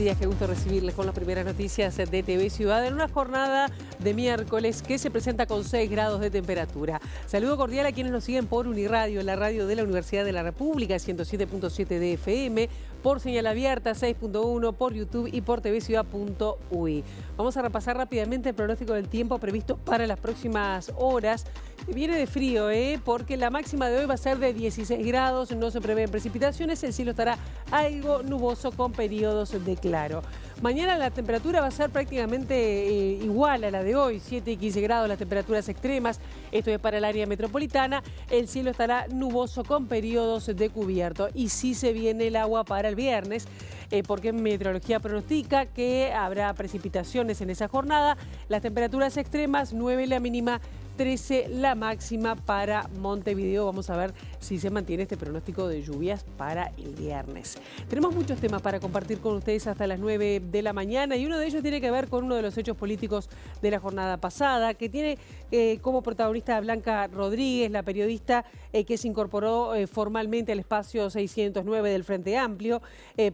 días, qué gusto recibirles con las primeras noticias de TV Ciudad en una jornada de miércoles que se presenta con 6 grados de temperatura. Saludo cordial a quienes nos siguen por Uniradio, la radio de la Universidad de la República, 107.7 DFM por señal abierta 6.1, por YouTube y por tvcida.ui. Vamos a repasar rápidamente el pronóstico del tiempo previsto para las próximas horas. Viene de frío, ¿eh? porque la máxima de hoy va a ser de 16 grados, no se prevén precipitaciones, el cielo estará algo nuboso con periodos de claro. Mañana la temperatura va a ser prácticamente eh, igual a la de hoy, 7 y 15 grados las temperaturas extremas. Esto es para el área metropolitana. El cielo estará nuboso con periodos de cubierto. Y sí se viene el agua para el viernes. Eh, porque meteorología pronostica que habrá precipitaciones en esa jornada. Las temperaturas extremas, 9 la mínima, 13 la máxima para Montevideo. Vamos a ver si se mantiene este pronóstico de lluvias para el viernes. Tenemos muchos temas para compartir con ustedes hasta las 9 de la mañana y uno de ellos tiene que ver con uno de los hechos políticos de la jornada pasada, que tiene eh, como protagonista Blanca Rodríguez, la periodista eh, que se incorporó formalmente al espacio 609 del Frente Amplio,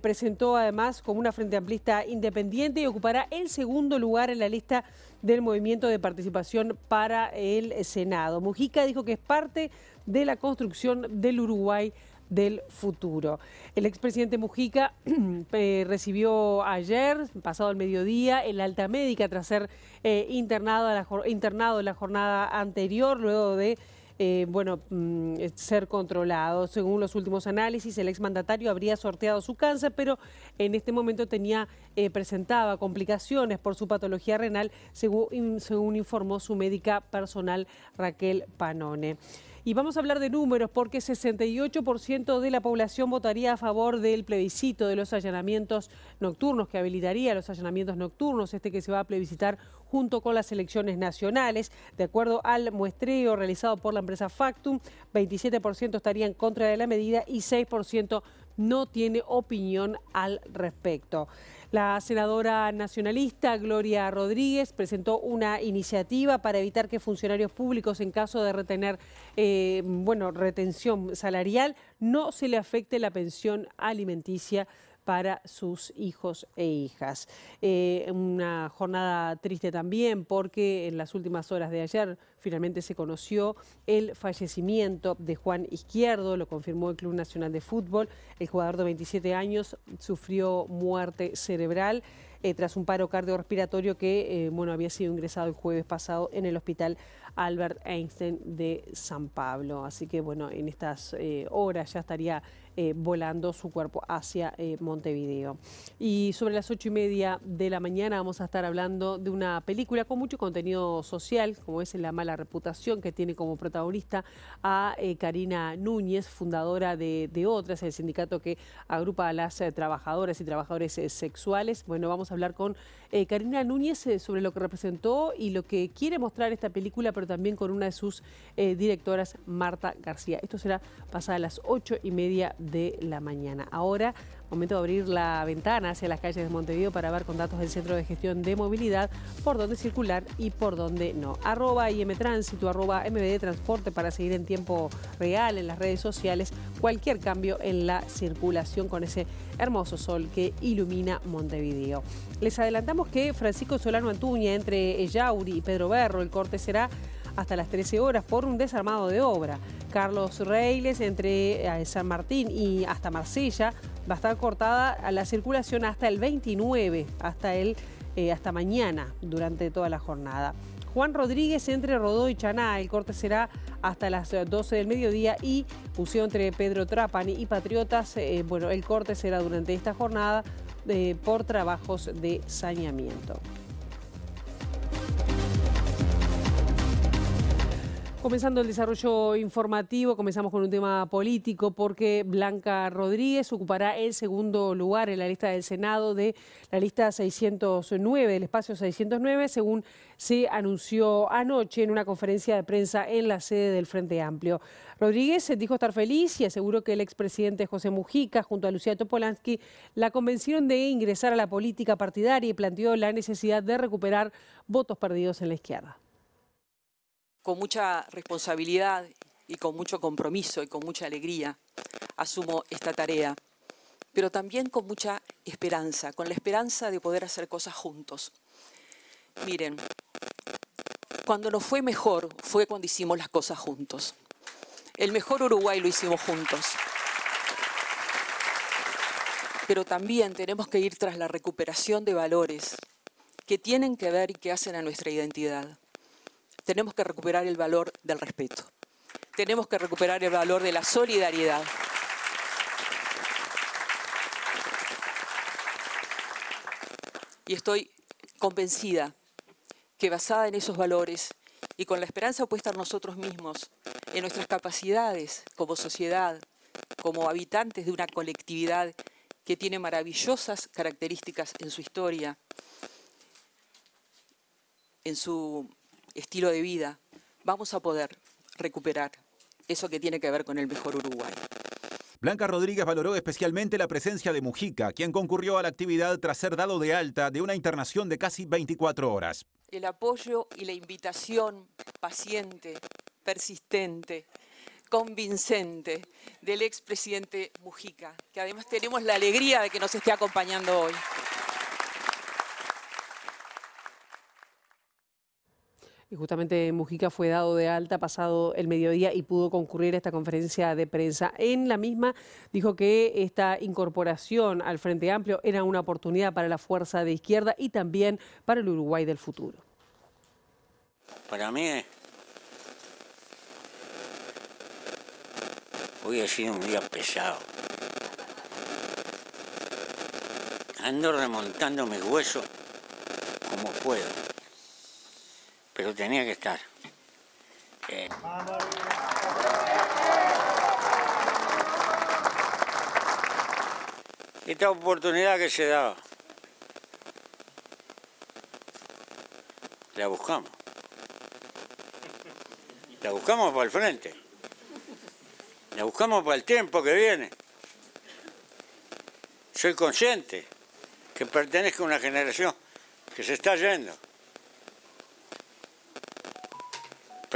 presentó además como una frente amplista independiente y ocupará el segundo lugar en la lista del movimiento de participación para el Senado. Mujica dijo que es parte de la construcción del Uruguay del futuro. El expresidente Mujica eh, recibió ayer, pasado el mediodía, el alta médica tras ser eh, internado, internado en la jornada anterior, luego de eh, bueno, mm, ser controlado. Según los últimos análisis, el exmandatario habría sorteado su cáncer, pero en este momento tenía eh, presentaba complicaciones por su patología renal, según informó su médica personal Raquel Panone. Y vamos a hablar de números porque 68% de la población votaría a favor del plebiscito de los allanamientos nocturnos, que habilitaría los allanamientos nocturnos, este que se va a plebiscitar junto con las elecciones nacionales. De acuerdo al muestreo realizado por la empresa Factum, 27% estarían en contra de la medida y 6% no tiene opinión al respecto. La senadora nacionalista Gloria Rodríguez presentó una iniciativa para evitar que funcionarios públicos, en caso de retener, eh, bueno, retención salarial, no se le afecte la pensión alimenticia para sus hijos e hijas. Eh, una jornada triste también porque en las últimas horas de ayer Finalmente se conoció el fallecimiento de Juan Izquierdo, lo confirmó el Club Nacional de Fútbol. El jugador de 27 años sufrió muerte cerebral eh, tras un paro cardiorrespiratorio que eh, bueno, había sido ingresado el jueves pasado en el hospital Albert Einstein de San Pablo. Así que bueno, en estas eh, horas ya estaría volando su cuerpo hacia Montevideo. Y sobre las ocho y media de la mañana vamos a estar hablando de una película con mucho contenido social, como es La Mala reputación que tiene como protagonista a eh, Karina Núñez, fundadora de, Otras, el sindicato que agrupa a las eh, trabajadoras y trabajadores eh, sexuales. Bueno, vamos a hablar con Karina Núñez sobre lo que representó y lo que quiere mostrar esta película, pero también con una de sus directoras, Marta García. Esto será pasada a las ocho y media de la mañana. Ahora Momento de abrir la ventana hacia las calles de Montevideo para ver con datos del Centro de Gestión de Movilidad por dónde circular y por dónde no. Arroba IMTránsito, arroba MBD Transporte para seguir en tiempo real en las redes sociales cualquier cambio en la circulación con ese hermoso sol que ilumina Montevideo. Les adelantamos que Francisco Solano Antuña entre Yauri y Pedro Berro, el corte será hasta las 13 horas por un desarmado de obra. Carlos Reyes entre eh, San Martín y hasta Marsella va a estar cortada a la circulación hasta el 29, hasta, el, eh, hasta mañana, durante toda la jornada. Juan Rodríguez entre Rodó y Chaná. El corte será hasta las 12 eh, del mediodía y fusión entre Pedro Trapani y Patriotas. bueno, el corte será durante esta jornada por trabajos de saneamiento. comenzando el desarrollo informativo, comenzamos con un tema político porque Blanca Rodríguez ocupará el segundo lugar en la lista del Senado de la lista 609, el espacio 609, según se anunció anoche en una conferencia de prensa en la sede del Frente Amplio. Rodríguez dijo estar feliz y aseguró que el expresidente José Mujica junto a Lucía Topolansky la convencieron de ingresar a la política partidaria y planteó la necesidad de recuperar votos perdidos en la izquierda con mucha responsabilidad y con mucho compromiso y con mucha alegría asumo esta tarea, pero también con mucha esperanza, con la esperanza de poder hacer cosas juntos. Miren, cuando nos fue mejor fue cuando hicimos las cosas juntos. El mejor Uruguay lo hicimos juntos. Pero también tenemos que ir tras la recuperación de valores que tienen que ver y que hacen a nuestra identidad tenemos que recuperar el valor del respeto, tenemos que recuperar el valor de la solidaridad. Y estoy convencida que basada en esos valores y con la esperanza puesta en nosotros mismos, en nuestras capacidades como sociedad, como habitantes de una colectividad que tiene maravillosas características en su historia, en su estilo de vida, vamos a poder recuperar eso que tiene que ver con el mejor Uruguay. Blanca Rodríguez valoró especialmente la presencia de Mujica, quien concurrió a la actividad tras ser dado de alta de una internación de casi 24 horas. El apoyo y la invitación paciente, persistente, convincente del expresidente Mujica, que además tenemos la alegría de que nos esté acompañando hoy. Y justamente Mujica fue dado de alta pasado el mediodía y pudo concurrir a esta conferencia de prensa. En la misma dijo que esta incorporación al Frente Amplio era una oportunidad para la fuerza de izquierda y también para el Uruguay del futuro. Para mí, eh, hoy ha sido un día pesado. Ando remontando mis huesos como puedo pero tenía que estar. Eh, esta oportunidad que se da... la buscamos. La buscamos para el frente. La buscamos para el tiempo que viene. Soy consciente que pertenezco a una generación que se está yendo.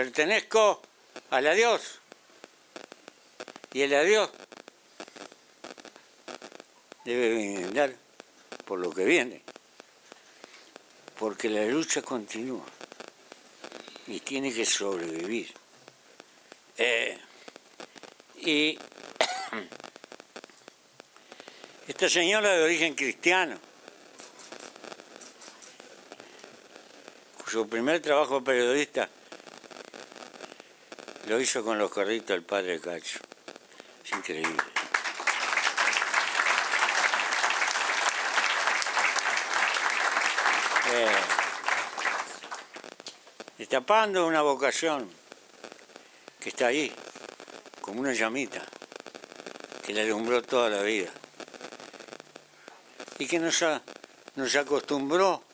Pertenezco al adiós. Y el adiós debe brindar por lo que viene, porque la lucha continúa y tiene que sobrevivir. Eh, y esta señora de origen cristiano, ...su primer trabajo periodista lo hizo con los carritos el padre Cacho. Es increíble. Eh, destapando una vocación que está ahí, como una llamita, que le alumbró toda la vida y que nos, nos acostumbró,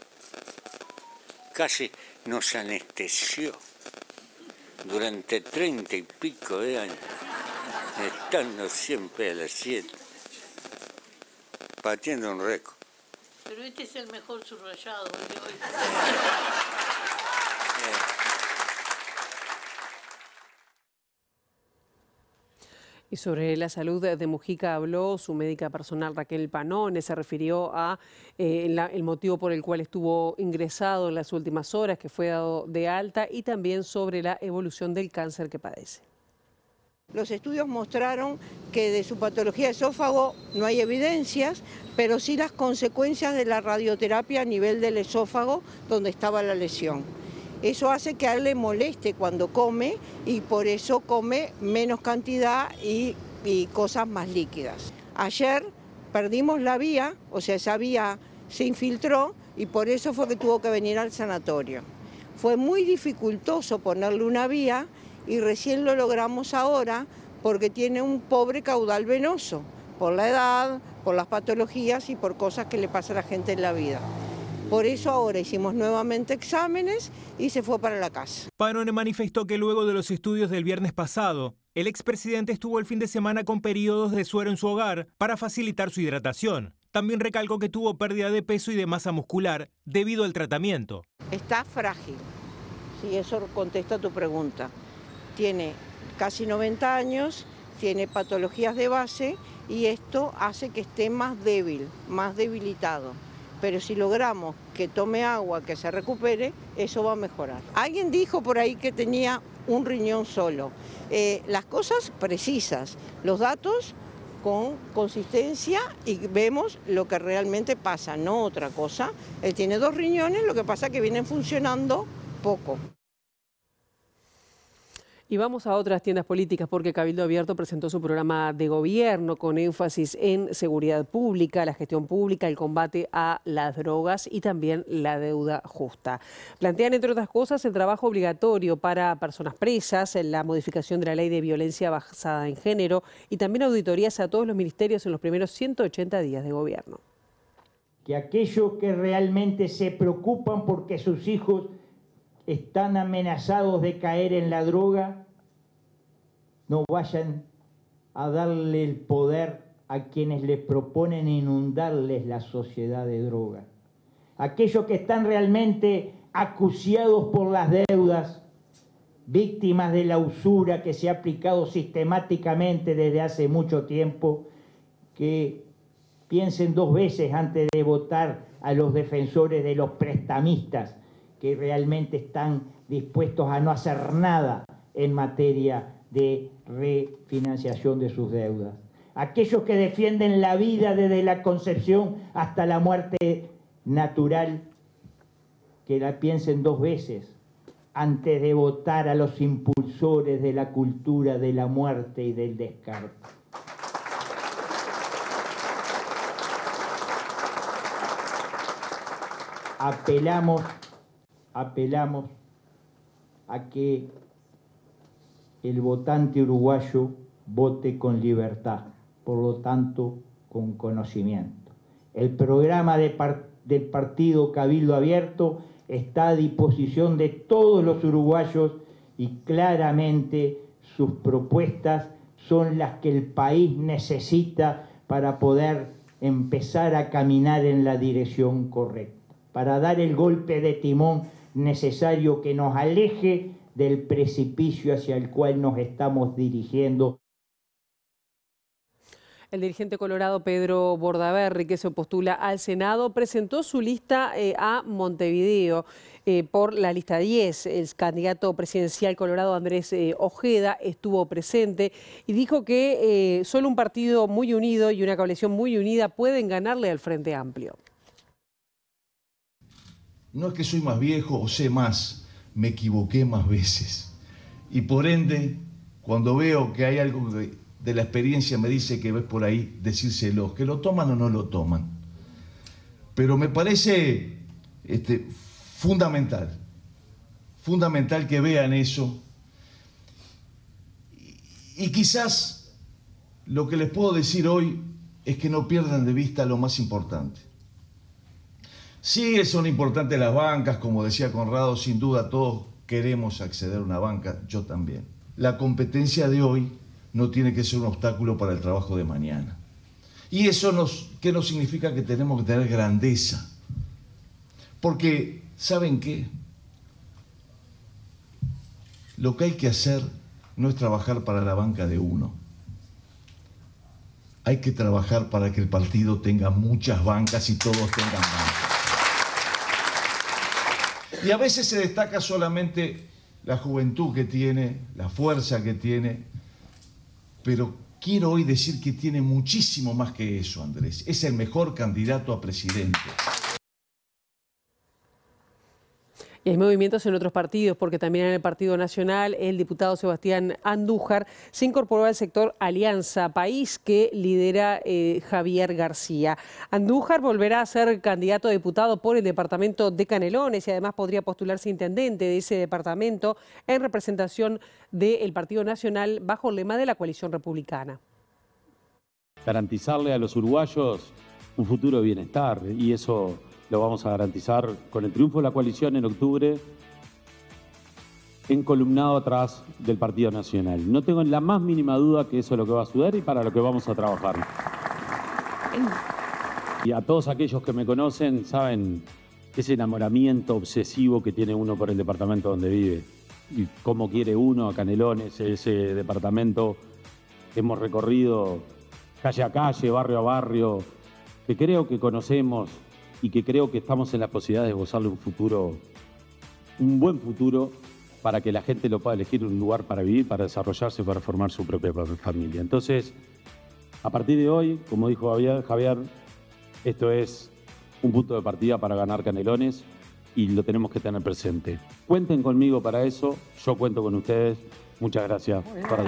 casi nos anestesió durante treinta y pico de años, estando siempre a las siete batiendo un récord. Pero este es el mejor subrayado de hoy. Y sobre la salud de Mujica habló su médica personal Raquel Panones, se refirió a eh, el motivo por el cual estuvo ingresado en las últimas horas, que fue dado de alta, y también sobre la evolución del cáncer que padece. Los estudios mostraron que de su patología de esófago no hay evidencias, pero sí las consecuencias de la radioterapia a nivel del esófago donde estaba la lesión. Eso hace que a él le moleste cuando come y por eso come menos cantidad y, cosas más líquidas. Ayer perdimos la vía, o sea, esa vía se infiltró y por eso fue que tuvo que venir al sanatorio. Fue muy dificultoso ponerle una vía y recién lo logramos ahora porque tiene un pobre caudal venoso por la edad, por las patologías y por cosas que le pasa a la gente en la vida. Por eso ahora hicimos nuevamente exámenes y se fue para la casa. Panone manifestó que luego de los estudios del viernes pasado, el expresidente estuvo el fin de semana con periodos de suero en su hogar para facilitar su hidratación. También recalcó que tuvo pérdida de peso y de masa muscular debido al tratamiento. Está frágil, si eso contesta tu pregunta. Tiene casi 90 años, tiene patologías de base y esto hace que esté más débil, más debilitado pero si logramos que tome agua, que se recupere, eso va a mejorar. Alguien dijo por ahí que tenía un riñón solo. Eh, las cosas precisas, los datos con consistencia y vemos lo que realmente pasa, no otra cosa. Él tiene dos riñones, lo que pasa es que vienen funcionando poco. Y vamos a otras tiendas políticas porque Cabildo Abierto presentó su programa de gobierno con énfasis en seguridad pública, la gestión pública, el combate a las drogas y también la deuda justa. Plantean, entre otras cosas, el trabajo obligatorio para personas presas, la modificación de la ley de violencia basada en género y también auditorías a todos los ministerios en los primeros 180 días de gobierno. Que aquellos que realmente se preocupan porque sus hijos están amenazados de caer en la droga, no vayan a darle el poder a quienes les proponen inundarles la sociedad de droga. Aquellos que están realmente acuciados por las deudas, víctimas de la usura que se ha aplicado sistemáticamente desde hace mucho tiempo, que piensen dos veces antes de votar a los defensores de los prestamistas, que realmente están dispuestos a no hacer nada en materia de refinanciación de sus deudas. Aquellos que defienden la vida desde la concepción hasta la muerte natural, que la piensen dos veces antes de votar a los impulsores de la cultura de la muerte y del descarte. Apelamos apelamos a que el votante uruguayo vote con libertad, por lo tanto, con conocimiento. El programa del partido Cabildo Abierto está a disposición de todos los uruguayos y claramente sus propuestas son las que el país necesita para poder empezar a caminar en la dirección correcta, para dar el golpe de timón necesario que nos aleje del precipicio hacia el cual nos estamos dirigiendo. El dirigente colorado Pedro Bordaberry, que se postula al Senado, presentó su lista eh, a Montevideo eh, por la lista 10. El candidato presidencial colorado Andrés eh, Ojeda estuvo presente y dijo que solo un partido muy unido y una coalición muy unida pueden ganarle al Frente Amplio. No es que soy más viejo o sé más, me equivoqué más veces. Y por ende, cuando veo que hay algo de la experiencia me dice que ves por ahí, decírselo, que lo toman o no lo toman. Pero me parece este, fundamental, fundamental que vean eso. Y quizás lo que les puedo decir hoy es que no pierdan de vista lo más importante. Sí, son importantes las bancas, como decía Conrado, sin duda todos queremos acceder a una banca, yo también. La competencia de hoy no tiene que ser un obstáculo para el trabajo de mañana. ¿Y eso nos, qué nos significa que tenemos que tener grandeza? Porque, ¿saben qué? Lo que hay que hacer no es trabajar para la banca de uno. Hay que trabajar para que el partido tenga muchas bancas y todos tengan bancas. Y a veces se destaca solamente la juventud que tiene, la fuerza que tiene, pero quiero hoy decir que tiene muchísimo más que eso, Andrés. Es el mejor candidato a presidente. Y movimientos en otros partidos, porque también en el Partido Nacional el diputado Sebastián Andújar se incorporó al sector Alianza País que lidera eh, Javier García. Andújar volverá a ser candidato a diputado por el departamento de Canelones y además podría postularse intendente de ese departamento en representación del Partido Nacional bajo el lema de la coalición republicana. Garantizarle a los uruguayos un futuro bienestar y eso lo vamos a garantizar con el triunfo de la coalición en octubre, encolumnado atrás del Partido Nacional. No tengo la más mínima duda que eso es lo que va a suceder y para lo que vamos a trabajar. Y a todos aquellos que me conocen saben ese enamoramiento obsesivo que tiene uno por el departamento donde vive y cómo quiere uno a Canelones, ese departamento que hemos recorrido calle a calle, barrio a barrio, que creo que conocemos y que creo que estamos en la posibilidad de gozarle un futuro, un buen futuro, para que la gente lo pueda elegir un lugar para vivir, para desarrollarse, para formar su propia familia. Entonces, a partir de hoy, como dijo Javier, esto es un punto de partida para ganar canelones y lo tenemos que tener presente. Cuenten conmigo para eso, yo cuento con ustedes. Muchas gracias para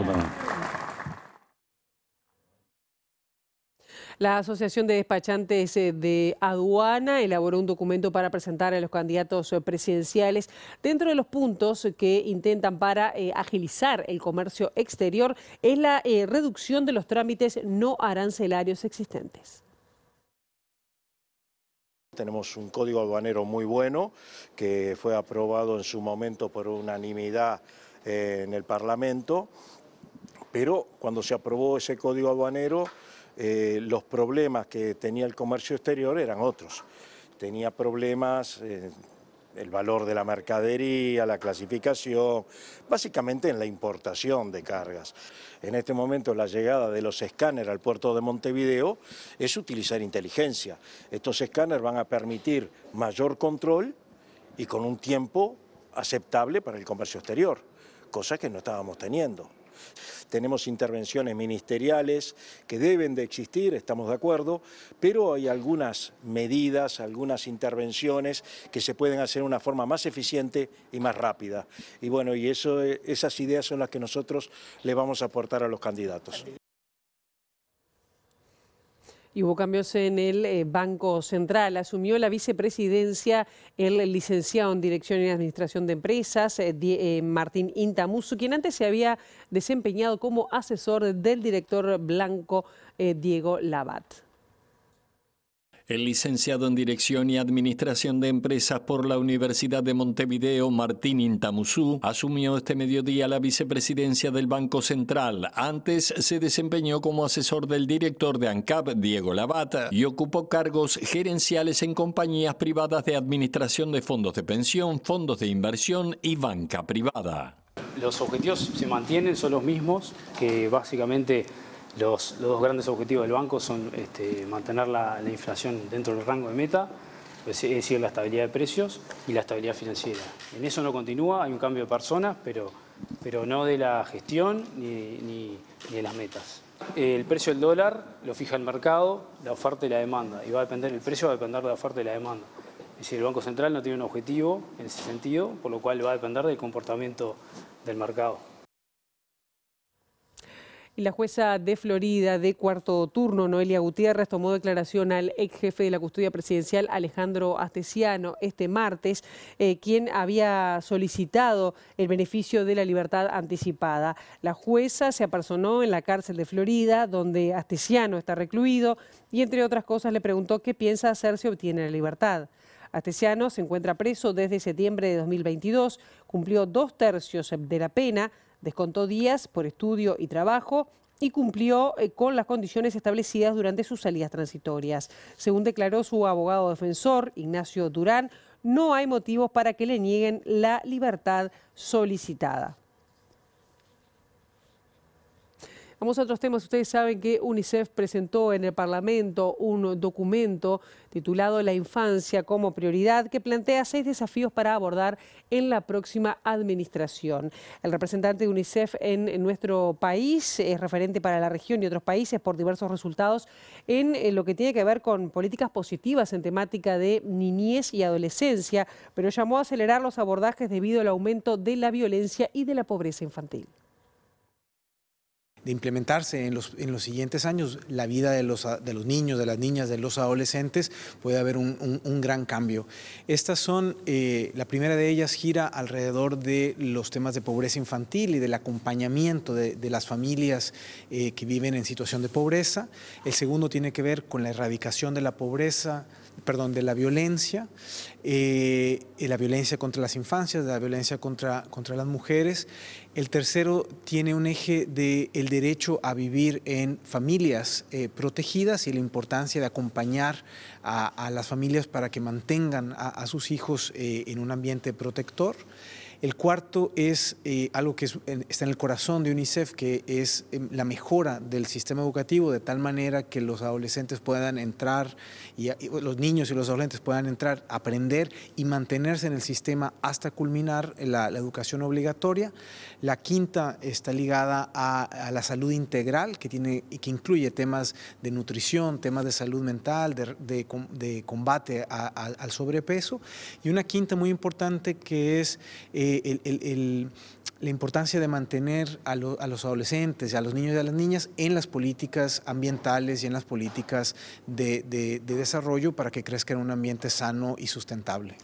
La Asociación de Despachantes eh, de Aduana elaboró un documento para presentar a los candidatos eh, presidenciales dentro de los puntos que intentan para eh, agilizar el comercio exterior es la reducción de los trámites no arancelarios existentes. Tenemos un código aduanero muy bueno que fue aprobado en su momento por unanimidad en el Parlamento, pero cuando se aprobó ese código aduanero eh, los problemas que tenía el comercio exterior eran otros. Tenía problemas, eh, el valor de la mercadería, la clasificación, básicamente en la importación de cargas. En este momento la llegada de los escáneres al puerto de Montevideo es utilizar inteligencia. Estos escáneres van a permitir mayor control y con un tiempo aceptable para el comercio exterior, cosa que no estábamos teniendo. Tenemos intervenciones ministeriales que deben de existir, estamos de acuerdo, pero hay algunas medidas, algunas intervenciones que se pueden hacer de una forma más eficiente y más rápida. Y bueno, y eso, esas ideas son las que nosotros le vamos a aportar a los candidatos. Y hubo cambios en el eh, Banco Central. Asumió la vicepresidencia el licenciado en Dirección y Administración de Empresas, eh, eh, Martín Intamuzu, quien antes se había desempeñado como asesor del director blanco Diego Labat. El licenciado en Dirección y Administración de Empresas por la Universidad de Montevideo, Martín Intamuzú, asumió este mediodía la vicepresidencia del Banco Central. Antes se desempeñó como asesor del director de ANCAP, Diego Lavata, y ocupó cargos gerenciales en compañías privadas de administración de fondos de pensión, fondos de inversión y banca privada. Los objetivos se mantienen, son los mismos, que básicamente los, dos grandes objetivos del banco son este, mantener la, inflación dentro del rango de meta, es decir, la estabilidad de precios y la estabilidad financiera. En eso no continúa, hay un cambio de personas, pero, no de la gestión ni, de las metas. El precio del dólar lo fija el mercado, la oferta y la demanda, y va a depender, el precio va a depender de la oferta y la demanda. Es decir, el Banco Central no tiene un objetivo en ese sentido, por lo cual va a depender del comportamiento del mercado. Y la jueza de Florida de cuarto turno, Noelia Gutiérrez, tomó declaración al ex jefe de la custodia presidencial, Alejandro Astesiano, este martes, eh, quien había solicitado el beneficio de la libertad anticipada. La jueza se apersonó en la cárcel de Florida, donde Astesiano está recluido, y entre otras cosas le preguntó qué piensa hacer si obtiene la libertad. Astesiano se encuentra preso desde septiembre de 2022, cumplió dos tercios de la pena, Descontó días por estudio y trabajo y cumplió eh, con las condiciones establecidas durante sus salidas transitorias. Según declaró su abogado defensor, Ignacio Durán, no hay motivos para que le nieguen la libertad solicitada. Vamos a otros temas. Ustedes saben que UNICEF presentó en el Parlamento un documento titulado La infancia como prioridad que plantea seis desafíos para abordar en la próxima administración. El representante de UNICEF en, nuestro país es referente para la región y otros países por diversos resultados en eh, lo que tiene que ver con políticas positivas en temática de niñez y adolescencia, pero llamó a acelerar los abordajes debido al aumento de la violencia y de la pobreza infantil de implementarse en los, los siguientes años, la vida de los, niños, de las niñas, de los adolescentes, puede haber un, gran cambio. Estas son, eh, la primera de ellas gira alrededor de los temas de pobreza infantil y del acompañamiento de, las familias eh, que viven en situación de pobreza. El segundo tiene que ver con la erradicación de la pobreza, perdón, de la violencia, eh, la violencia contra las infancias, la violencia contra, las mujeres. El tercero tiene un eje del el derecho a vivir en familias eh, protegidas y la importancia de acompañar a, las familias para que mantengan a, sus hijos eh, en un ambiente protector. El cuarto es eh, algo que está en el corazón de UNICEF, que es em, la mejora del sistema educativo de tal manera que los adolescentes puedan entrar, y, los niños y los adolescentes puedan entrar, aprender y mantenerse en el sistema hasta culminar la educación obligatoria. La quinta está ligada a, la salud integral, que, incluye temas de nutrición, temas de salud mental, de, combate al sobrepeso. Y una quinta muy importante que es eh, la importancia de mantener a, los adolescentes, a los niños y a las niñas en las políticas ambientales y en las políticas de, de desarrollo para que crezcan en un ambiente sano y sustentable.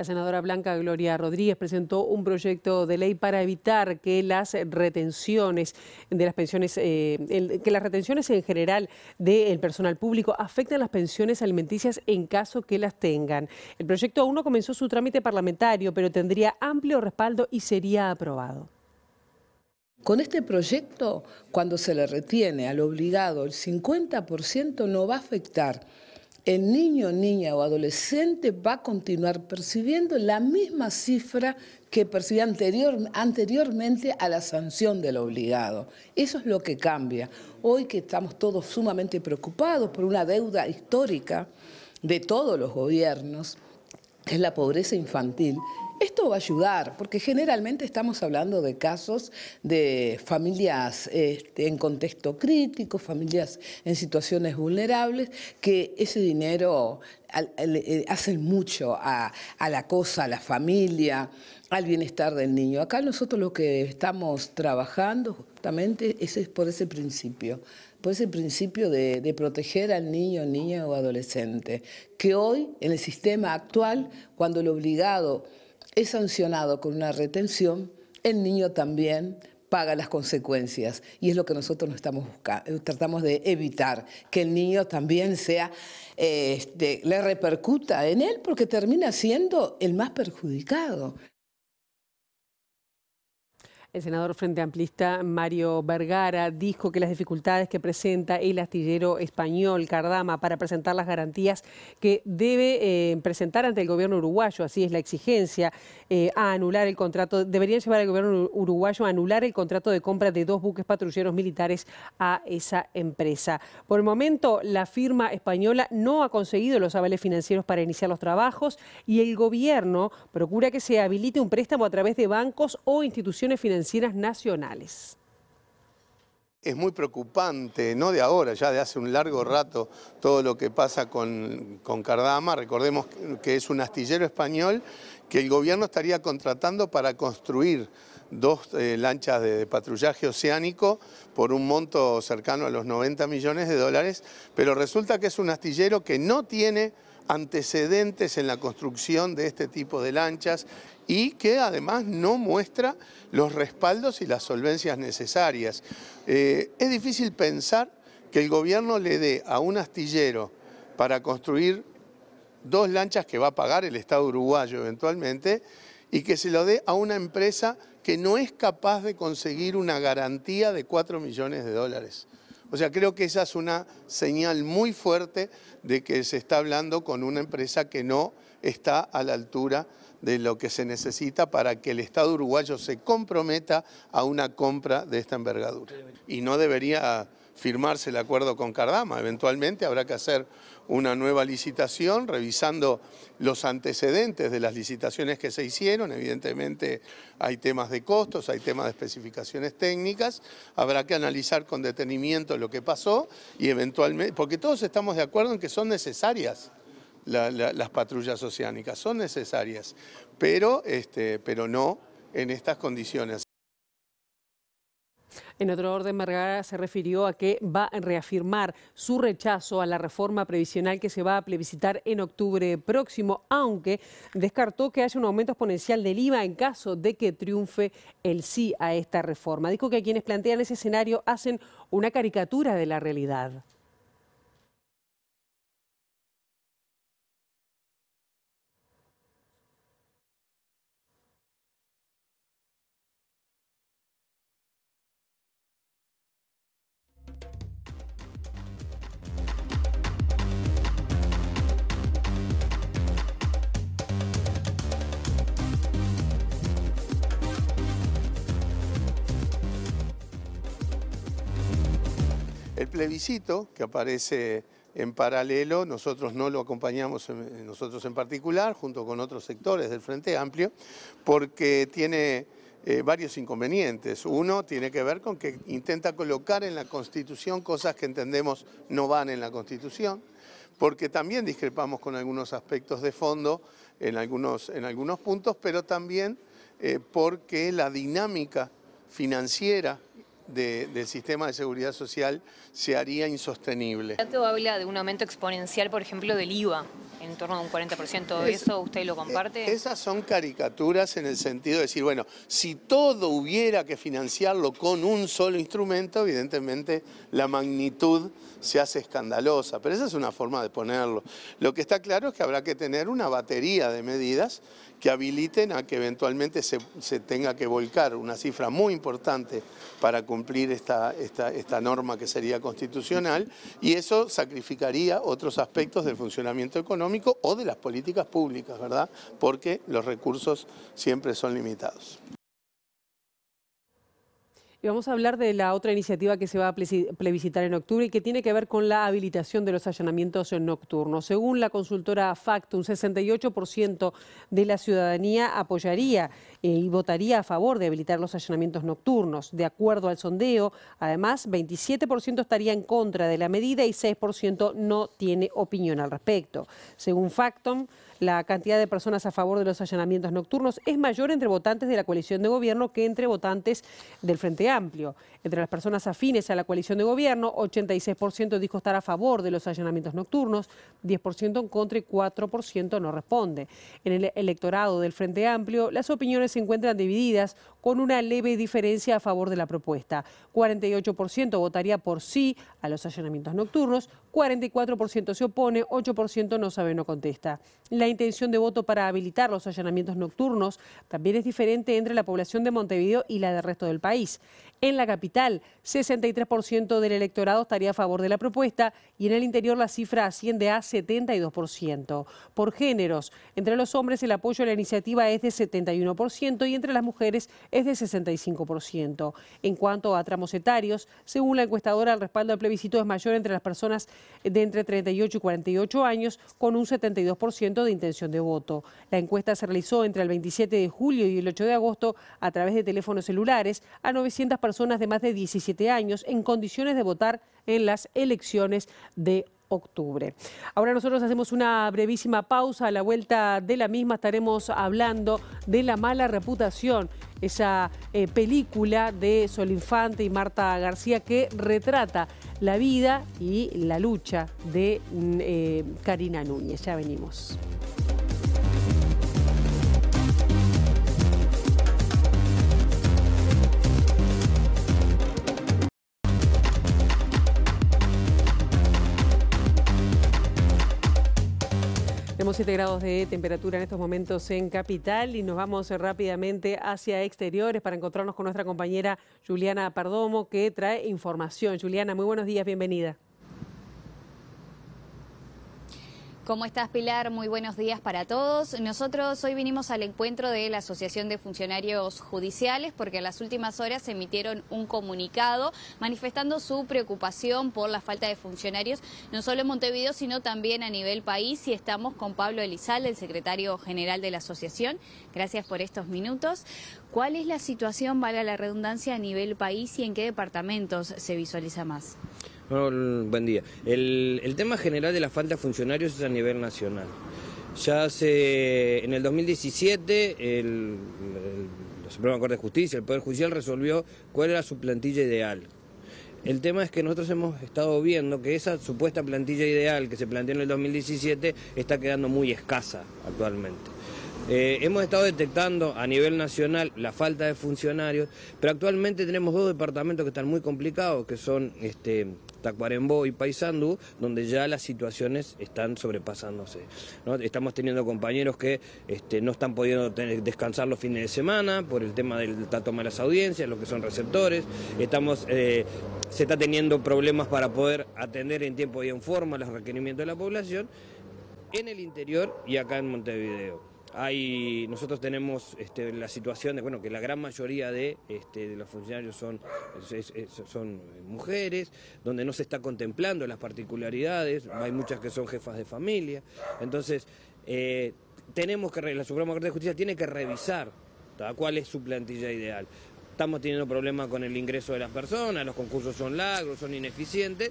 La senadora Blanca Gloria Rodríguez presentó un proyecto de ley para evitar que las retenciones de las pensiones, eh, que las retenciones en general del personal público afecten las pensiones alimenticias en caso que las tengan. El proyecto aún no comenzó su trámite parlamentario, pero tendría amplio respaldo y sería aprobado. Con este proyecto, cuando se le retiene al obligado el 50%, no va a afectar el niño, niña o adolescente va a continuar percibiendo la misma cifra que percibía anteriormente a la sanción del obligado. Eso es lo que cambia. Hoy que estamos todos sumamente preocupados por una deuda histórica de todos los gobiernos, que es la pobreza infantil, esto va a ayudar, porque generalmente estamos hablando de casos de familias este, en contexto crítico, familias en situaciones vulnerables, que ese dinero eh, hace mucho a, la cosa, a la familia, al bienestar del niño. Acá nosotros lo que estamos trabajando justamente es por ese principio, por ese principio de, proteger al niño, niña o adolescente, que hoy en el sistema actual, cuando lo obligado es sancionado con una retención, el niño también paga las consecuencias y es lo que nosotros nos estamos buscando, eh, tratamos de evitar que el niño también sea, eh, este, le repercuta en él porque termina siendo el más perjudicado. El senador Frente Amplista Mario Vergara dijo que las dificultades que presenta el astillero español Cardama para presentar las garantías que debe eh, presentar ante el gobierno uruguayo, así es la exigencia, eh, a anular el contrato, deberían llevar al gobierno uruguayo a anular el contrato de compra de dos buques patrulleros militares a esa empresa. Por el momento, la firma española no ha conseguido los avales financieros para iniciar los trabajos y el gobierno procura que se habilite un préstamo a través de bancos o instituciones financieras nacionales. Es muy preocupante, no de ahora, ya de hace un largo rato, todo lo que pasa con, con, Cardama. Recordemos que es un astillero español que el gobierno estaría contratando para construir dos eh, lanchas de, patrullaje oceánico por un monto cercano a los 90 millones de dólares, pero resulta que es un astillero que no tiene antecedentes en la construcción de este tipo de lanchas y que además no muestra los respaldos y las solvencias necesarias. Eh, es difícil pensar que el gobierno le dé a un astillero para construir dos lanchas que va a pagar el Estado uruguayo eventualmente y que se lo dé a una empresa que no es capaz de conseguir una garantía de 4 millones de dólares. O sea, creo que esa es una señal muy fuerte de que se está hablando con una empresa que no está a la altura de lo que se necesita para que el Estado uruguayo se comprometa a una compra de esta envergadura. Y no debería firmarse el acuerdo con Cardama, eventualmente habrá que hacer una nueva licitación, revisando los antecedentes de las licitaciones que se hicieron. Evidentemente hay temas de costos, hay temas de especificaciones técnicas. Habrá que analizar con detenimiento lo que pasó y eventualmente, porque todos estamos de acuerdo en que son necesarias. las patrullas oceánicas son necesarias, pero, este, pero no en estas condiciones. En otro orden, Margarita se refirió a que va a reafirmar su rechazo a la reforma previsional que se va a plebiscitar en octubre próximo, aunque descartó que haya un aumento exponencial del IVA en caso de que triunfe el sí a esta reforma. Dijo que quienes plantean ese escenario hacen una caricatura de la realidad. El plebiscito, que aparece en paralelo, nosotros no lo acompañamos, en, nosotros en particular, junto con otros sectores del Frente Amplio, porque tiene eh, varios inconvenientes. Uno tiene que ver con que intenta colocar en la Constitución cosas que entendemos no van en la Constitución, porque también discrepamos con algunos aspectos de fondo en algunos, en algunos puntos, pero también eh, porque la dinámica financiera del sistema de seguridad social se haría insostenible. habla de un aumento exponencial, por ejemplo, del IVA, en torno a un 40%. ¿Eso usted lo comparte? Eh, esas son caricaturas en el sentido de decir, bueno, si todo hubiera que financiarlo con un solo instrumento, evidentemente la magnitud se hace escandalosa, pero esa es una forma de ponerlo. Lo que está claro es que habrá que tener una batería de medidas que habiliten a que eventualmente se, tenga que volcar una cifra muy importante para cumplir esta, esta, esta, norma que sería constitucional y eso sacrificaría otros aspectos del funcionamiento económico o de las políticas públicas, ¿verdad? Porque los recursos siempre son limitados. Y vamos a hablar de la otra iniciativa que se va a plebiscitar en octubre y que tiene que ver con la habilitación de los allanamientos nocturnos. Según la consultora Factum, 68% de la ciudadanía apoyaría eh, y votaría a favor de habilitar los allanamientos nocturnos. De acuerdo al sondeo, además, 27% estaría en contra de la medida y 6% no tiene opinión al respecto. Según Factum, la cantidad de personas a favor de los allanamientos nocturnos es mayor entre votantes de la coalición de gobierno que entre votantes del Frente Amplio. Entre las personas afines a la coalición de gobierno, 86% dijo estar a favor de los allanamientos nocturnos, 10% en contra y 4% no responde. En el electorado del Frente Amplio, las opiniones se encuentran divididas con una leve diferencia a favor de la propuesta. 48% votaría por sí a los allanamientos nocturnos, 44% se opone, 8% no sabe, no contesta. La intención de voto para habilitar los allanamientos nocturnos también es diferente entre la población de Montevideo y la del resto del país. En la capital, 63% del electorado estaría a favor de la propuesta y en el interior la cifra asciende a 72%. Por géneros, entre los hombres el apoyo a la iniciativa es de 71% y entre las mujeres es de 65%. En cuanto a tramos etarios, según la encuestadora, el respaldo al plebiscito es mayor entre las personas de entre 38 y 48 años, con un 72% de intención de voto. La encuesta se realizó entre el 27 de julio y el 8 de agosto a través de teléfonos celulares a 900 personas de más de 17 años en condiciones de votar en las elecciones de octubre. Ahora nosotros hacemos una brevísima pausa. A la vuelta de la misma estaremos hablando de la mala reputación, esa eh, película de Sol Infante y Marta García que retrata la vida y la lucha de mm, eh, Karina Núñez. Ya venimos. 7 grados de temperatura en estos momentos en Capital y nos vamos rápidamente hacia exteriores para encontrarnos con nuestra compañera Juliana Pardomo que trae información. Juliana, muy buenos días, bienvenida. ¿Cómo estás, Pilar? Muy buenos días para todos. Nosotros hoy vinimos al encuentro de la Asociación de Funcionarios Judiciales porque en las últimas horas se emitieron un comunicado manifestando su preocupación por la falta de funcionarios, no solo en Montevideo, sino también a nivel país. Y estamos con Pablo Elizal, el secretario general de la asociación. Gracias por estos minutos. ¿Cuál es la situación, vale la redundancia, a nivel país y en qué departamentos se visualiza más? Mm, buen día. El, tema general de la falta de funcionarios es a nivel nacional. Ya hace, en el 2017, el, la Suprema Corte de Justicia, el Poder Judicial resolvió cuál era su plantilla ideal. El tema es que nosotros hemos estado viendo que esa supuesta plantilla ideal que se planteó en el 2017 está quedando muy escasa actualmente. Eh, hemos estado detectando a nivel nacional la falta de funcionarios, pero actualmente tenemos dos departamentos que están muy complicados, que son este, Tacuarembó y Paysandú, donde ya las situaciones están sobrepasándose. Estamos teniendo compañeros que este, no están pudiendo descansar los fines de semana por el tema del la de las audiencias, los que son receptores. Estamos, eh, se está teniendo problemas para poder atender en tiempo y en forma los requerimientos de la población en el interior y acá en Montevideo. Hay, nosotros tenemos este, la situación de bueno, que la gran mayoría de, este, los funcionarios son, son mujeres, donde no se está contemplando las particularidades, hay muchas que son jefas de familia. Entonces, eh, tenemos que, la Suprema Corte de Justicia tiene que revisar cuál es su plantilla ideal. Estamos teniendo problemas con el ingreso de las personas, los concursos son largos, son ineficientes.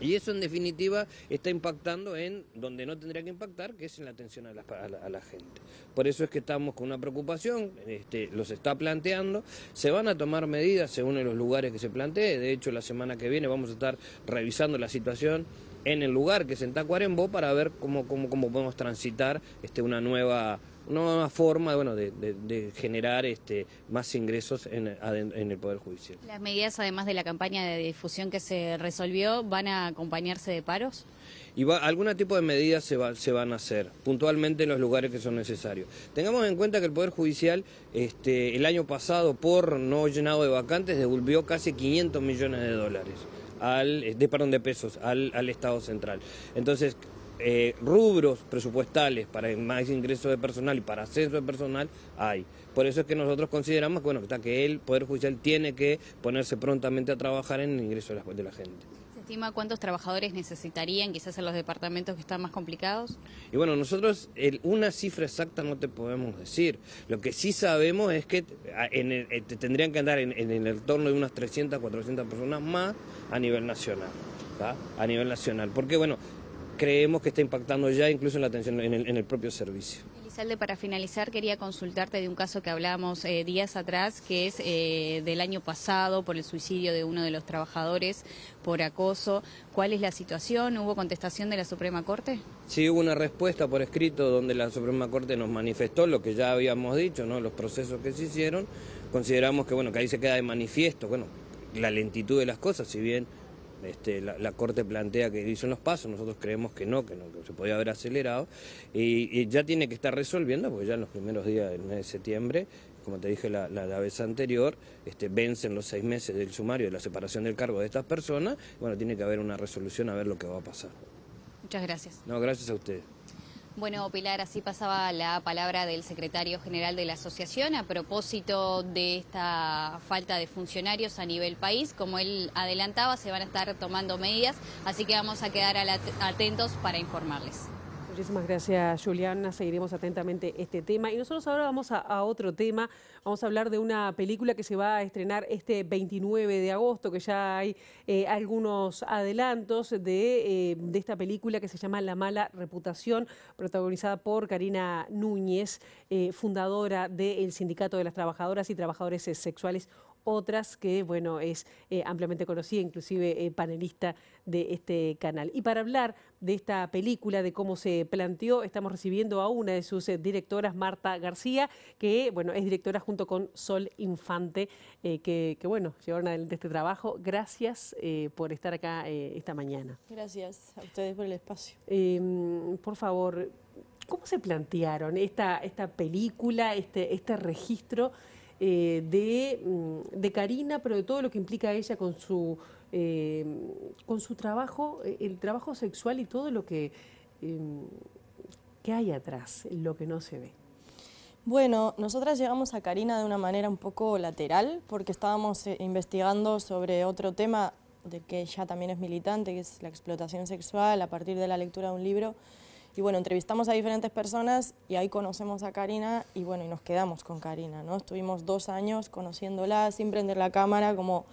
Y eso en definitiva está impactando en donde no tendría que impactar, que es en la atención a la, gente. Por eso es que estamos con una preocupación, este, los está planteando, se van a tomar medidas según en los lugares que se plantee, de hecho la semana que viene vamos a estar revisando la situación en el lugar que es en Tacuarembó para ver cómo, cómo, cómo podemos transitar este, una nueva una forma bueno, de, generar este, más ingresos en, el Poder Judicial. ¿Las medidas, además de la campaña de difusión que se resolvió, van a acompañarse de paros? Y va, algún tipo de medidas se, se van a hacer, puntualmente en los lugares que son necesarios. Tengamos en cuenta que el Poder Judicial este, el año pasado, por no llenado de vacantes, devolvió casi 500 millones de dólares al, eh, de, parón de pesos al, al Estado central. Entonces, eh, rubros presupuestales para más ingreso de personal y para ascenso de personal hay. Por eso es que nosotros consideramos bueno, que el Poder Judicial tiene que ponerse prontamente a trabajar en el ingreso de la, gente. ¿Se estima cuántos trabajadores necesitarían quizás en los departamentos que están más complicados? Y bueno, nosotros una cifra exacta no te podemos decir. Lo que sí sabemos es que eh, tendrían que andar en, el torno de unas 300, 400 personas más a nivel nacional. A nivel nacional. Porque bueno, creemos que está impactando ya incluso en la atención en el, propio servicio. Elizalde, para finalizar, quería consultarte de un caso que hablábamos eh, días atrás, que es eh, del año pasado por el suicidio de uno de los trabajadores por acoso. ¿Cuál es la situación? ¿Hubo contestación de la Suprema Corte? Sí, hubo una respuesta por escrito donde la Suprema Corte nos manifestó lo que ya habíamos dicho, ¿no? los procesos que se hicieron. Consideramos que, bueno, que ahí se queda de manifiesto, bueno, la lentitud de las cosas, si bien este, la, Corte plantea que hizo los pasos, nosotros creemos que no, que no, se podía haber acelerado, y, ya tiene que estar resolviendo, porque ya en los primeros días del mes de septiembre, como te dije la, vez anterior, este, vencen los seis meses del sumario de la separación del cargo de estas personas, bueno, tiene que haber una resolución a ver lo que va a pasar. Muchas gracias. No, gracias a ustedes. Bueno, Pilar, así pasaba la palabra del secretario general de la asociación a propósito de esta falta de funcionarios a nivel país. Como él adelantaba, se van a estar tomando medidas, así que vamos a quedar atentos para informarles. Muchísimas gracias, Juliana. Seguiremos atentamente este tema. Y nosotros ahora vamos a, otro tema. Vamos a hablar de una película que se va a estrenar este 29 de agosto, que ya hay eh, algunos adelantos eh, de, esta película que se llama La mala reputación, protagonizada por Karina Núñez, eh, fundadora del Sindicato de las Trabajadoras y Trabajadores Sexuales otras que, bueno, es eh, ampliamente conocida, inclusive eh, panelista de este canal. Y para hablar de esta película, de cómo se planteó, estamos recibiendo a una de sus eh, directoras, Marta García, que, bueno, es directora junto con Sol Infante, que, bueno, llevaron adelante este trabajo. Gracias por estar acá esta mañana. Gracias a ustedes por el espacio. Em, por favor, ¿cómo se plantearon esta, esta película, este, este registro? Eh, mm, de, Karina, pero de todo lo que implica ella con su, eh, con su trabajo, eh, el trabajo sexual y todo lo que, em, que hay atrás, lo que no se ve. Bueno, nosotras llegamos a Karina de una manera un poco lateral, porque estábamos investigando sobre otro tema de que ella también es militante, que es la explotación sexual, a partir de la lectura de un libro y bueno, entrevistamos a diferentes personas y ahí conocemos a Karina y bueno, y nos quedamos con Karina, ¿no? Estuvimos dos años conociéndola sin prender la cámara, como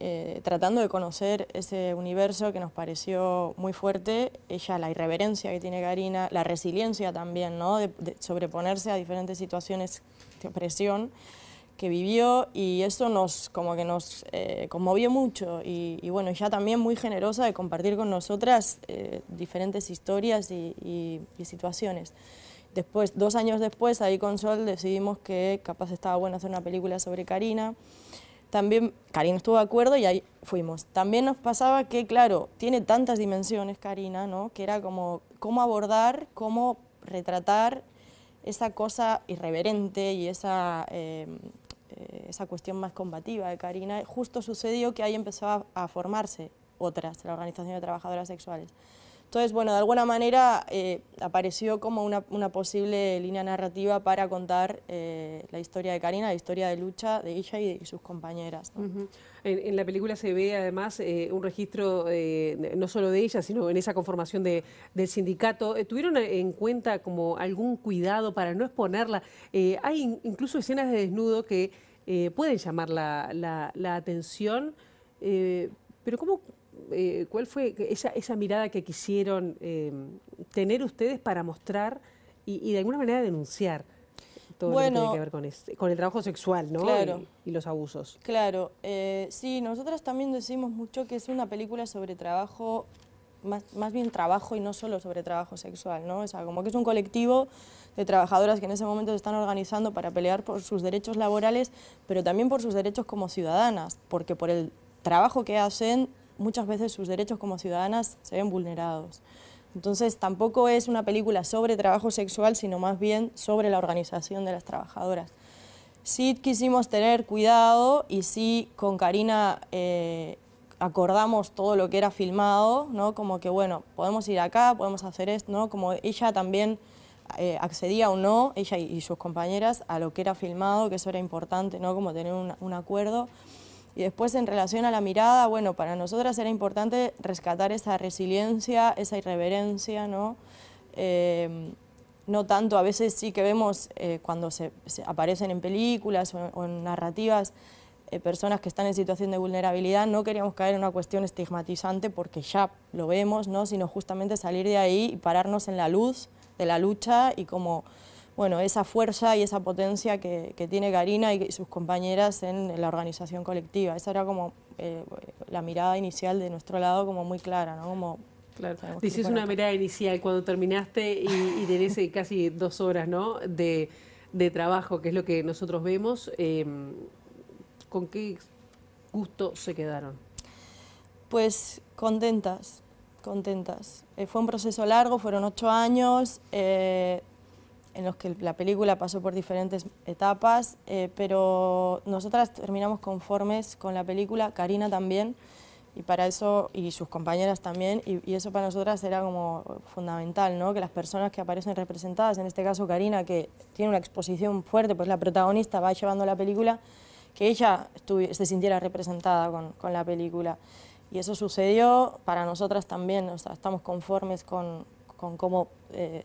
eh, tratando de conocer ese universo que nos pareció muy fuerte. Ella, la irreverencia que tiene Karina, la resiliencia también, De, sobreponerse a diferentes situaciones de presión que vivió y eso nos, como que nos eh, conmovió mucho y, y, bueno, ya también muy generosa de compartir con nosotras eh, diferentes historias y, situaciones. Después, dos años después, ahí con Sol decidimos que capaz estaba bueno hacer una película sobre Karina. También Karina estuvo de acuerdo y ahí fuimos. También nos pasaba que, claro, tiene tantas dimensiones Karina, ¿no? Que era como cómo abordar, cómo retratar esa cosa irreverente y esa eh, eh, esa cuestión más combativa de Karina, justo sucedió que ahí empezó a, a formarse otras, la Organización de Trabajadoras Sexuales. Entonces, bueno, de alguna manera eh, apareció como una, posible línea narrativa para contar eh, la historia de Karina, la historia de lucha de ella y de sus compañeras. en, la película se ve además eh, un registro no solo de ella, sino en esa conformación del sindicato. ¿Tuvieron en cuenta como algún cuidado para no exponerla? hay incluso escenas de desnudo que pueden llamar la, la atención. Pero ¿cómo, eh, cuál fue esa, mirada que quisieron em, tener ustedes para mostrar y, de alguna manera denunciar todo lo que tiene que ver con, el trabajo sexual ¿no? y, los abusos? Claro, eh, sí, nosotras también decimos mucho que es una película sobre trabajo, más, más bien trabajo y no solo sobre trabajo sexual, ¿no? O sea, como que es un colectivo de trabajadoras que en ese momento se están organizando para pelear por sus derechos laborales, pero también por sus derechos como ciudadanas, porque por el trabajo que hacen muchas veces sus derechos como ciudadanas se ven vulnerados. Entonces tampoco es una película sobre trabajo sexual, sino más bien sobre la organización de las trabajadoras. si quisimos tener cuidado y si con Karina eh, acordamos todo lo que era filmado, ¿no? como que bueno, podemos ir acá, podemos hacer esto, ¿no? como ella también eh, accedía o no, ella y, sus compañeras, a lo que era filmado, que eso era importante, ¿no? como tener un acuerdo. Y después en relación a la mirada, bueno, para nosotras era importante rescatar esa resiliencia, esa irreverencia, ¿no? Em, no tanto, a veces sí que vemos eh, cuando aparecen en películas o, en narrativas eh, personas que están en situación de vulnerabilidad, no queríamos caer en una cuestión estigmatizante porque ya lo vemos, ¿no? sino justamente salir de ahí y pararnos en la luz de la lucha y como bueno, esa fuerza y esa potencia que, tiene Karina y sus compañeras en la organización colectiva. Esa era como eh, la mirada inicial de nuestro lado como muy clara, ¿no? Como, Claro. Dices una mirada inicial cuando terminaste y, y tenés eh, casi dos horas ¿no? de, trabajo, que es lo que nosotros vemos. Em, ¿Con qué gusto se quedaron? Pues contentas, contentas. Eh, fue un proceso largo, fueron ocho años en los que la película pasó por diferentes etapas, eh, pero nosotras terminamos conformes con la película, Karina también, y para eso, y sus compañeras también, y, eso para nosotras era como fundamental, ¿no? que las personas que aparecen representadas, en este caso Karina, que tiene una exposición fuerte, pues la protagonista va llevando la película, que ella se sintiera representada con, con la película. Y eso sucedió para nosotras también, o sea, estamos conformes con, con cómo... Eh,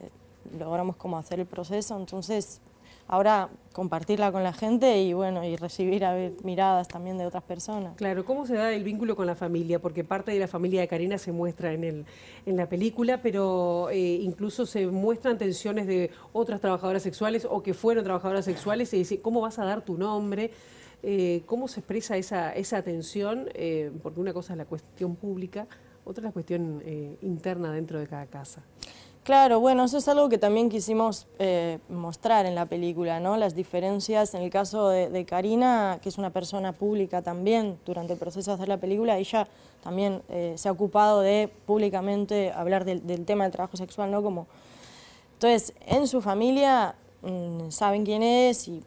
logramos como hacer el proceso, entonces ahora compartirla con la gente y bueno, y recibir a ver, miradas también de otras personas. Claro, ¿cómo se da el vínculo con la familia? Porque parte de la familia de Karina se muestra en, el, en la película, pero eh, incluso se muestran tensiones de otras trabajadoras sexuales o que fueron trabajadoras sexuales y dice, ¿cómo vas a dar tu nombre? Eh, ¿Cómo se expresa esa, esa tensión? Eh, porque una cosa es la cuestión pública, otra es la cuestión interna dentro de cada casa. Claro, bueno, eso es algo que también quisimos eh, mostrar en la película, ¿no? Las diferencias, en el caso de, Karina, que es una persona pública también, durante el proceso de hacer la película, ella también eh, se ha ocupado de públicamente hablar del, tema del trabajo sexual, ¿no? Como, entonces, en su familia saben quién es y,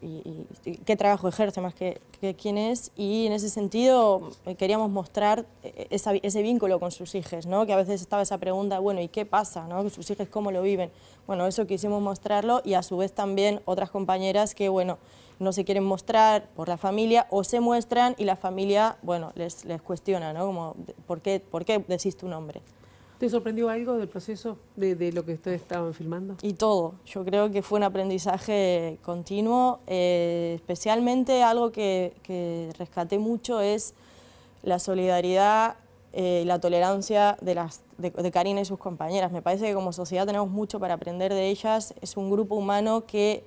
qué trabajo ejerce más que, quién es. Y en ese sentido eh, queríamos mostrar eh, ese vínculo con sus hijos, ¿no? que a veces estaba esa pregunta, bueno, ¿y qué pasa? ¿no? ¿Sus hijos cómo lo viven? Bueno, eso quisimos mostrarlo y a su vez también otras compañeras que, bueno, no se quieren mostrar por la familia o se muestran y la familia, bueno, les, les cuestiona, ¿no? Como, ¿por qué, ¿por qué decís tu nombre? ¿Te sorprendió algo del proceso, de, lo que ustedes estaban filmando? Y todo. Yo creo que fue un aprendizaje continuo. Eh, especialmente algo que, rescaté mucho es la solidaridad y eh, la tolerancia de, de, Karina y sus compañeras. Me parece que como sociedad tenemos mucho para aprender de ellas. Es un grupo humano que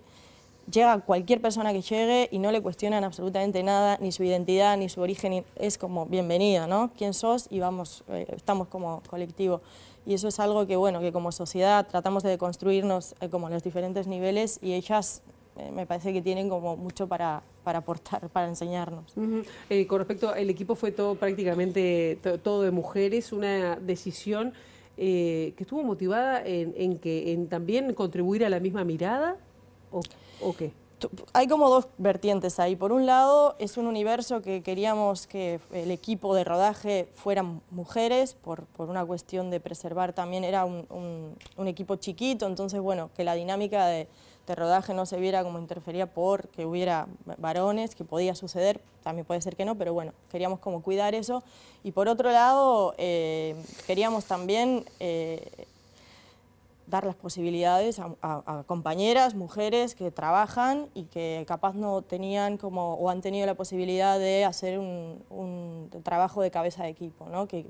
llega cualquier persona que llegue y no le cuestionan absolutamente nada, ni su identidad, ni su origen, es como bienvenida, ¿no? ¿Quién sos? Y vamos, eh, estamos como colectivo. Y eso es algo que, bueno, que como sociedad tratamos de construirnos eh, como en los diferentes niveles y ellas eh, me parece que tienen como mucho para, para aportar, para enseñarnos. con respecto, el equipo fue todo prácticamente todo de mujeres, una decisión que estuvo motivada en, que en también contribuir a la misma mirada. Okay. Hay como dos vertientes ahí. Por un lado, es un universo que queríamos que el equipo de rodaje fueran mujeres, por, una cuestión de preservar también, era un, equipo chiquito, entonces, bueno, que la dinámica de, rodaje no se viera como interfería por que hubiera varones, que podía suceder, también puede ser que no, pero bueno, queríamos como cuidar eso. Y por otro lado, eh, queríamos también... Eh, dar las posibilidades a, compañeras, mujeres que trabajan y que capaz no tenían como, o han tenido la posibilidad de hacer un, trabajo de cabeza de equipo, ¿no? que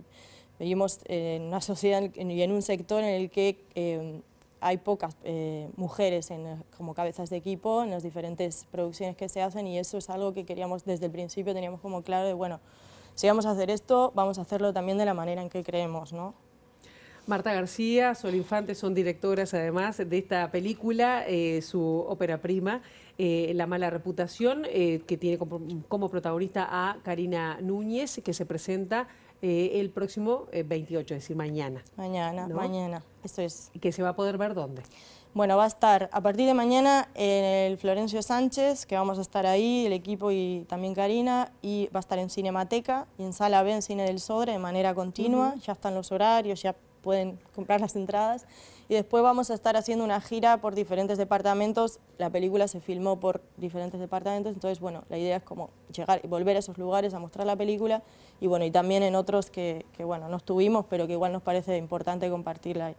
vivimos en una sociedad y en un sector en el que em, hay pocas eh, mujeres en, como cabezas de equipo en las diferentes producciones que se hacen y eso es algo que queríamos desde el principio, teníamos como claro de, bueno, si vamos a hacer esto, vamos a hacerlo también de la manera en que creemos, ¿no? Marta García, Sol Infante son directoras además de esta película, eh, su ópera prima, eh, La mala reputación, eh, que tiene como, protagonista a Karina Núñez, que se presenta el próximo 28, es decir, mañana. Mañana, mañana, eso es. ¿Y que se va a poder ver dónde? Bueno, va a estar a partir de mañana en el Florencio Sánchez, que vamos a estar ahí, el equipo y también Karina, y va a estar en Cinemateca y en Sala B, en Cine del Sodre, de manera continua. Ya están los horarios, ya pueden comprar las entradas. Y después vamos a estar haciendo una gira por diferentes departamentos. La película se filmó por diferentes departamentos, entonces, bueno, la idea es como llegar y volver a esos lugares a mostrar la película. Y bueno, y también en otros que, que bueno, no estuvimos, pero que igual nos parece importante compartirla.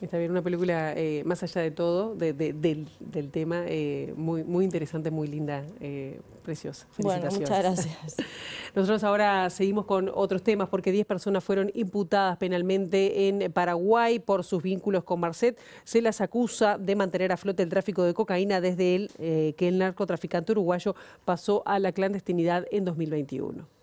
Está bien, una película eh, más allá de todo, del, tema, eh, muy, muy interesante, muy linda, eh, preciosa. Bueno, muchas gracias. Nosotros ahora seguimos con otros temas porque 10 personas fueron imputadas penalmente en Paraguay por sus vínculos con Marcet. Se las acusa de mantener a flote el tráfico de cocaína desde el, que el narcotraficante uruguayo pasó a la clandestinidad en 2021.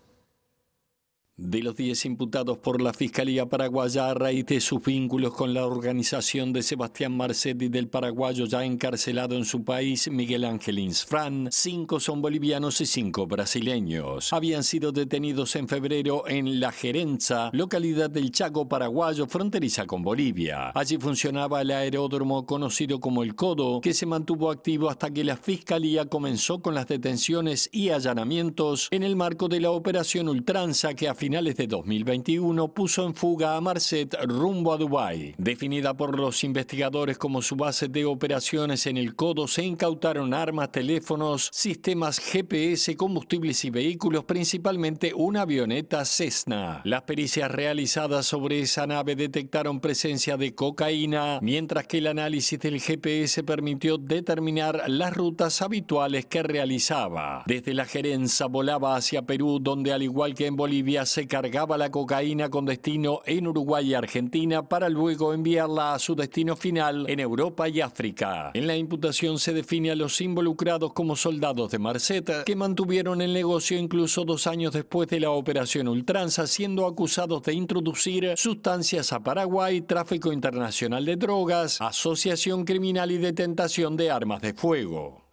De los 10 imputados por la Fiscalía Paraguaya a raíz de sus vínculos con la organización de Sebastián Marcetti del paraguayo ya encarcelado en su país, Miguel Ángel Insfran, 5 son bolivianos y 5 brasileños. Habían sido detenidos en febrero en La Gerenza, localidad del Chaco paraguayo fronteriza con Bolivia. Allí funcionaba el aeródromo conocido como El Codo, que se mantuvo activo hasta que la Fiscalía comenzó con las detenciones y allanamientos en el marco de la operación Ultranza que afirmó finales de 2021 puso en fuga a Marset rumbo a Dubái. Definida por los investigadores como su base de operaciones en el Codo, se incautaron armas, teléfonos, sistemas GPS, combustibles y vehículos, principalmente una avioneta Cessna. Las pericias realizadas sobre esa nave detectaron presencia de cocaína, mientras que el análisis del GPS permitió determinar las rutas habituales que realizaba. Desde la gerencia volaba hacia Perú, donde al igual que en Bolivia se cargaba la cocaína con destino en Uruguay y Argentina para luego enviarla a su destino final en Europa y África. En la imputación se define a los involucrados como soldados de Marceta que mantuvieron el negocio incluso dos años después de la operación Ultranza, siendo acusados de introducir sustancias a Paraguay, tráfico internacional de drogas, asociación criminal y detentación de armas de fuego.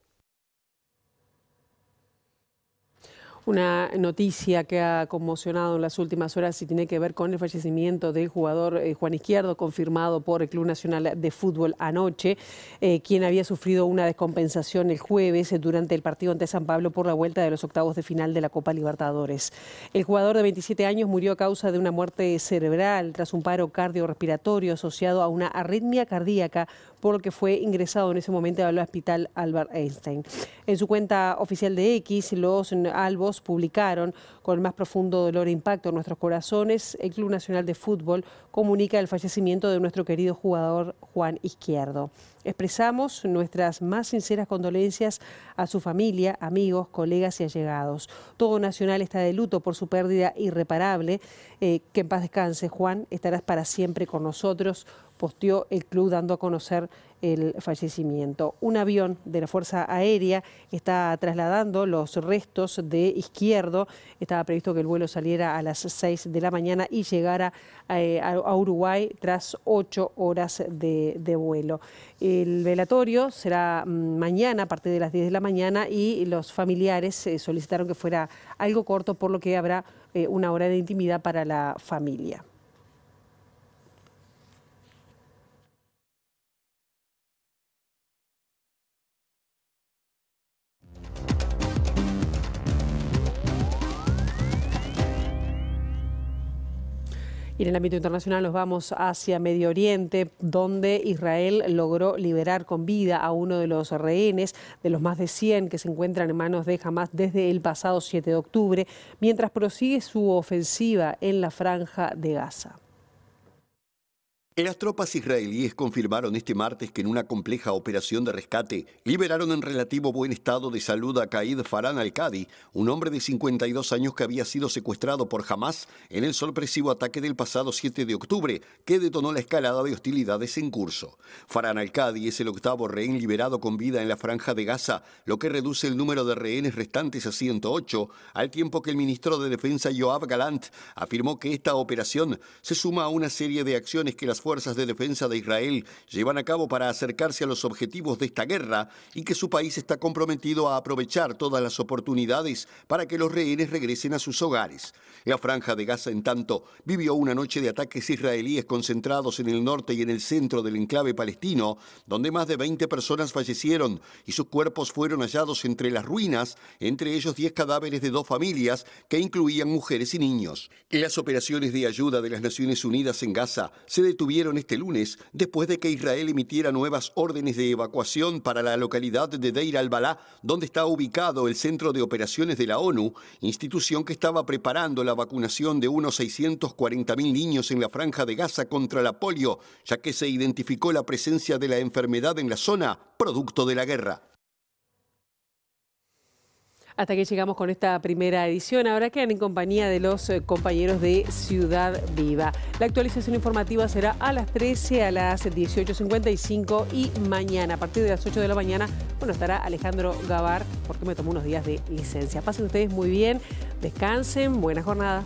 Una noticia que ha conmocionado en las últimas horas y tiene que ver con el fallecimiento del jugador eh, Juan Izquierdo, confirmado por el Club Nacional de Fútbol anoche, eh, quien había sufrido una descompensación el jueves eh, durante el partido ante San Pablo por la vuelta de los octavos de final de la Copa Libertadores. El jugador de 27 años murió a causa de una muerte cerebral tras un paro cardiorrespiratorio asociado a una arritmia cardíaca por que fue ingresado en ese momento al hospital Albert Einstein. En su cuenta oficial de X, los albos publicaron con el más profundo dolor e impacto en nuestros corazones, el Club Nacional de Fútbol comunica el fallecimiento de nuestro querido jugador Juan Izquierdo. Expresamos nuestras más sinceras condolencias a su familia, amigos, colegas y allegados. Todo Nacional está de luto por su pérdida irreparable. Eh, que en paz descanse, Juan. Estarás para siempre con nosotros posteó el club dando a conocer el fallecimiento. Un avión de la Fuerza Aérea está trasladando los restos de Izquierdo. Estaba previsto que el vuelo saliera a las 6 de la mañana y llegara eh, a Uruguay tras 8 horas de, vuelo. El velatorio será mm, mañana a partir de las 10 de la mañana y los familiares eh, solicitaron que fuera algo corto, por lo que habrá eh, una hora de intimidad para la familia. Y en el ámbito internacional nos vamos hacia Medio Oriente, donde Israel logró liberar con vida a uno de los rehenes, de los más de 100 que se encuentran en manos de Hamas desde el pasado 7 de octubre, mientras prosigue su ofensiva en la franja de Gaza. Las tropas israelíes confirmaron este martes que en una compleja operación de rescate liberaron en relativo buen estado de salud a Kaid Faran al-Qadi, un hombre de 52 años que había sido secuestrado por Hamas en el sorpresivo ataque del pasado 7 de octubre que detonó la escalada de hostilidades en curso. Faran al kadi es el octavo rehén liberado con vida en la franja de Gaza, lo que reduce el número de rehenes restantes a 108, al tiempo que el ministro de Defensa Yoav Galant afirmó que esta operación se suma a una serie de acciones que las fuerzas de defensa de Israel llevan a cabo para acercarse a los objetivos de esta guerra y que su país está comprometido a aprovechar todas las oportunidades para que los rehenes regresen a sus hogares. La franja de Gaza, en tanto, vivió una noche de ataques israelíes concentrados en el norte y en el centro del enclave palestino, donde más de 20 personas fallecieron y sus cuerpos fueron hallados entre las ruinas, entre ellos 10 cadáveres de dos familias que incluían mujeres y niños. Las operaciones de ayuda de las Naciones Unidas en Gaza se detuvieron Vieron este lunes después de que Israel emitiera nuevas órdenes de evacuación para la localidad de Deir al-Balá, donde está ubicado el Centro de Operaciones de la ONU, institución que estaba preparando la vacunación de unos 640.000 niños en la franja de Gaza contra la polio, ya que se identificó la presencia de la enfermedad en la zona, producto de la guerra. Hasta que llegamos con esta primera edición. Ahora quedan en compañía de los eh, compañeros de Ciudad Viva. La actualización informativa será a las 13, a las 18.55 y mañana, a partir de las 8 de la mañana, bueno, estará Alejandro Gavar, porque me tomó unos días de licencia. Pasen ustedes muy bien, descansen, buena jornada.